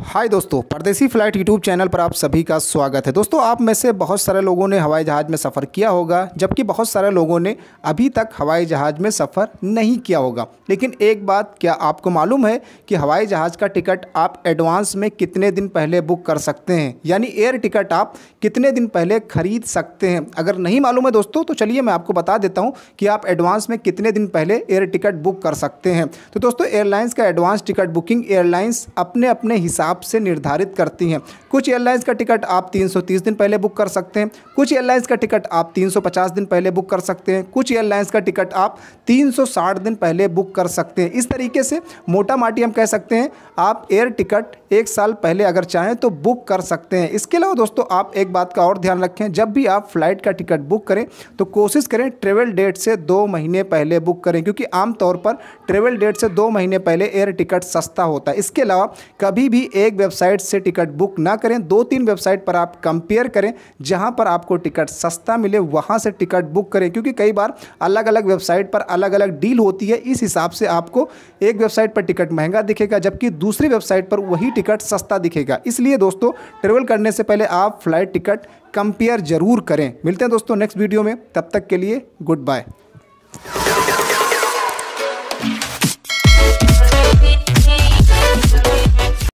हाय दोस्तों परदेसी flight YouTube channel पर आप सभी का स्वागत है दोस्तों आप में से बहुत सारे लोगों ने हवाई जहाज़ में सफ़र किया होगा जबकि बहुत सारे लोगों ने अभी तक हवाई जहाज़ में सफ़र नहीं किया होगा लेकिन एक बात क्या आपको मालूम है कि हवाई जहाज़ का टिकट आप एडवांस में कितने दिन पहले बुक कर सकते हैं यानी एयर टिकट आप कितने दिन पहले खरीद सकते हैं अगर नहीं मालूम है दोस्तों तो चलिए मैं आपको बता देता हूँ कि आप एडवांस में कितने दिन पहले एयर टिकट बुक कर सकते हैं तो दोस्तों एयरलाइंस का एडवांस टिकट बुकिंग एयरलाइंस अपने अपने हिसाब हिसाब से निर्धारित करती हैं कुछ एयरलाइंस का टिकट आप 330 दिन पहले बुक कर सकते हैं कुछ एयरलाइंस का टिकट आप 350 दिन पहले बुक कर सकते हैं कुछ एयरलाइंस का टिकट आप 360 दिन पहले बुक कर सकते हैं इस तरीके से मोटा माटी हम कह सकते हैं आप एयर टिकट एक साल पहले अगर चाहें तो बुक कर सकते हैं इसके अलावा दोस्तों आप एक बात का और ध्यान रखें जब भी आप फ्लाइट का टिकट बुक करें तो कोशिश करें ट्रेवल डेट से दो महीने पहले बुक करें क्योंकि आमतौर पर ट्रेवल डेट से दो महीने पहले एयर टिकट सस्ता होता है इसके अलावा कभी भी एक वेबसाइट से टिकट बुक ना करें दो तीन वेबसाइट पर आप कंपेयर करें जहां पर आपको टिकट सस्ता मिले वहां से टिकट बुक करें क्योंकि कई बार अलग अलग वेबसाइट पर अलग अलग डील होती है इस हिसाब से आपको एक वेबसाइट पर टिकट महंगा दिखेगा जबकि दूसरी वेबसाइट पर वही टिकट सस्ता दिखेगा इसलिए दोस्तों ट्रेवल करने से पहले आप फ्लाइट टिकट कंपेयर जरूर करें मिलते हैं दोस्तों नेक्स्ट वीडियो में तब तक के लिए गुड बाय